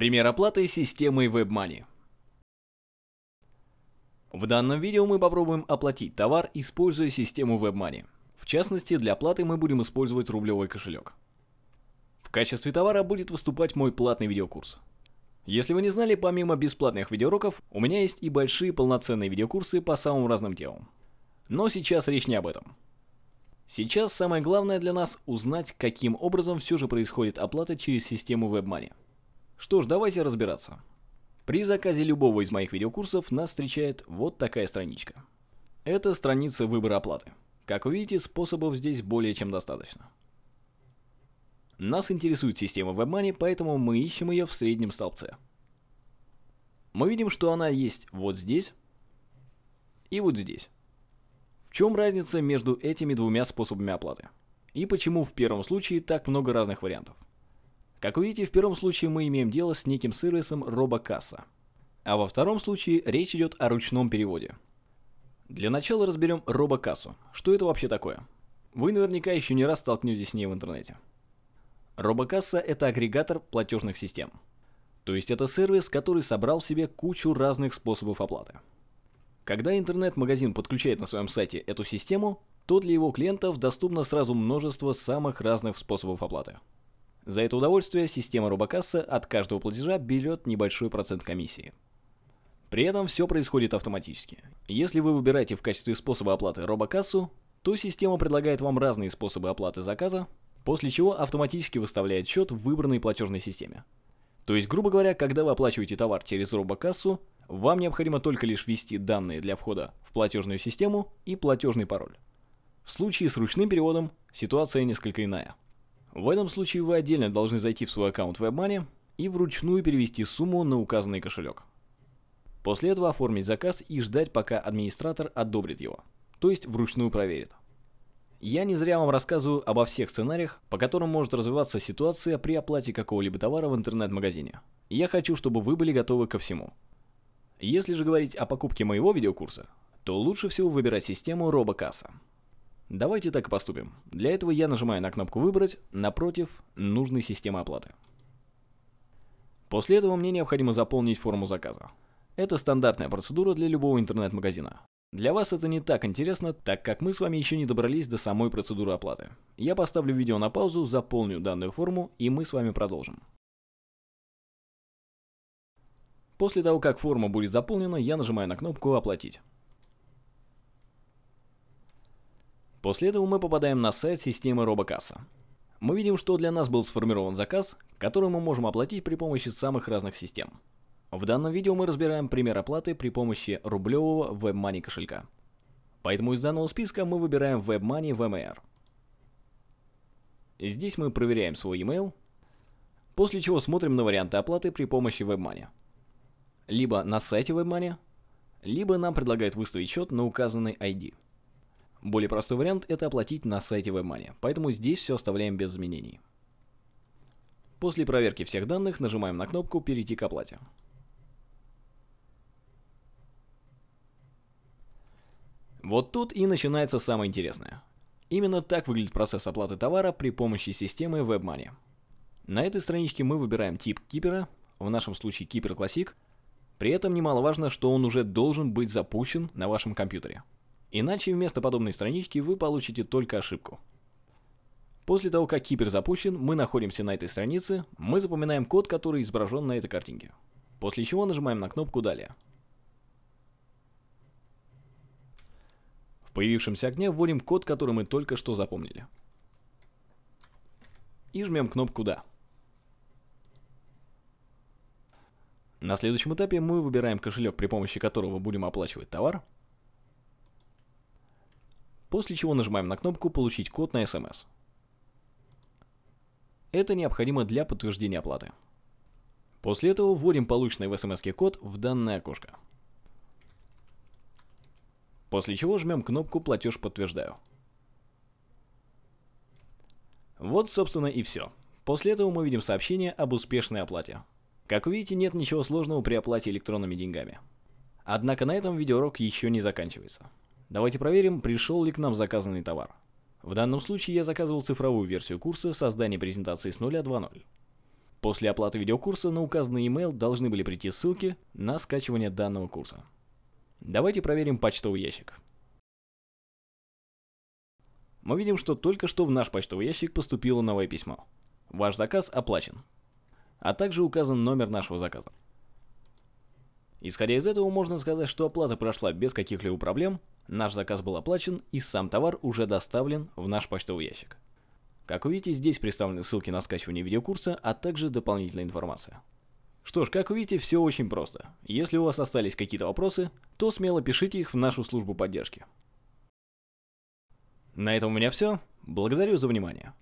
Пример оплаты системой WebMoney. В данном видео мы попробуем оплатить товар, используя систему WebMoney. В частности, для оплаты мы будем использовать рублевый кошелек. В качестве товара будет выступать мой платный видеокурс. Если вы не знали, помимо бесплатных видеоуроков, у меня есть и большие полноценные видеокурсы по самым разным темам. Но сейчас речь не об этом. Сейчас самое главное для нас узнать, каким образом все же происходит оплата через систему WebMoney. Что ж, давайте разбираться. При заказе любого из моих видеокурсов нас встречает вот такая страничка. Это страница выбора оплаты. Как вы видите, способов здесь более чем достаточно. Нас интересует система WebMoney, поэтому мы ищем ее в среднем столбце. Мы видим, что она есть вот здесь и вот здесь. В чем разница между этими двумя способами оплаты? И почему в первом случае так много разных вариантов? Как видите, в первом случае мы имеем дело с неким сервисом RoboCassa. А во втором случае речь идет о ручном переводе. Для начала разберем робокассу. Что это вообще такое? Вы наверняка еще не раз столкнетесь с ней в интернете. Робокасса – это агрегатор платежных систем. То есть это сервис, который собрал в себе кучу разных способов оплаты. Когда интернет-магазин подключает на своем сайте эту систему, то для его клиентов доступно сразу множество самых разных способов оплаты. За это удовольствие система Робокасса от каждого платежа берет небольшой процент комиссии. При этом все происходит автоматически. Если вы выбираете в качестве способа оплаты робокассу, то система предлагает вам разные способы оплаты заказа, после чего автоматически выставляет счет в выбранной платежной системе. То есть, грубо говоря, когда вы оплачиваете товар через робокассу, вам необходимо только лишь ввести данные для входа в платежную систему и платежный пароль. В случае с ручным переводом ситуация несколько иная. В этом случае вы отдельно должны зайти в свой аккаунт в WebMoney и вручную перевести сумму на указанный кошелек. После этого оформить заказ и ждать, пока администратор одобрит его, то есть вручную проверит. Я не зря вам рассказываю обо всех сценариях, по которым может развиваться ситуация при оплате какого-либо товара в интернет-магазине. Я хочу, чтобы вы были готовы ко всему. Если же говорить о покупке моего видеокурса, то лучше всего выбирать систему робокасса. Давайте так и поступим. Для этого я нажимаю на кнопку «Выбрать» напротив нужной системы оплаты. После этого мне необходимо заполнить форму заказа. Это стандартная процедура для любого интернет-магазина. Для вас это не так интересно, так как мы с вами еще не добрались до самой процедуры оплаты. Я поставлю видео на паузу, заполню данную форму и мы с вами продолжим. После того, как форма будет заполнена, я нажимаю на кнопку «Оплатить». После этого мы попадаем на сайт системы Робокасса. Мы видим, что для нас был сформирован заказ, который мы можем оплатить при помощи самых разных систем. В данном видео мы разбираем пример оплаты при помощи рублевого WebMoney кошелька. Поэтому из данного списка мы выбираем WebMoney VMR. Здесь мы проверяем свой email, после чего смотрим на варианты оплаты при помощи WebMoney. Либо на сайте WebMoney, либо нам предлагают выставить счет на указанный ID. Более простой вариант – это оплатить на сайте WebMoney, поэтому здесь все оставляем без изменений. После проверки всех данных нажимаем на кнопку «Перейти к оплате». Вот тут и начинается самое интересное. Именно так выглядит процесс оплаты товара при помощи системы WebMoney. На этой страничке мы выбираем тип кипера, в нашем случае Кипер Classic, при этом немаловажно, что он уже должен быть запущен на вашем компьютере. Иначе вместо подобной странички вы получите только ошибку. После того, как Кипер запущен, мы находимся на этой странице, мы запоминаем код, который изображен на этой картинке. После чего нажимаем на кнопку «Далее». В появившемся окне вводим код, который мы только что запомнили. И жмем кнопку «Да». На следующем этапе мы выбираем кошелек, при помощи которого будем оплачивать товар – после чего нажимаем на кнопку «Получить код на SMS. Это необходимо для подтверждения оплаты. После этого вводим полученный в SMS код в данное окошко. После чего жмем кнопку «Платеж подтверждаю». Вот, собственно, и все. После этого мы видим сообщение об успешной оплате. Как видите, нет ничего сложного при оплате электронными деньгами. Однако на этом видеоурок еще не заканчивается. Давайте проверим, пришел ли к нам заказанный товар. В данном случае я заказывал цифровую версию курса создания презентации с нуля. 2.0. После оплаты видеокурса на указанный email должны были прийти ссылки на скачивание данного курса. Давайте проверим почтовый ящик. Мы видим, что только что в наш почтовый ящик поступило новое письмо. Ваш заказ оплачен. А также указан номер нашего заказа. Исходя из этого, можно сказать, что оплата прошла без каких-либо проблем, Наш заказ был оплачен и сам товар уже доставлен в наш почтовый ящик. Как вы видите, здесь представлены ссылки на скачивание видеокурса, а также дополнительная информация. Что ж, как вы видите, все очень просто. Если у вас остались какие-то вопросы, то смело пишите их в нашу службу поддержки. На этом у меня все. Благодарю за внимание.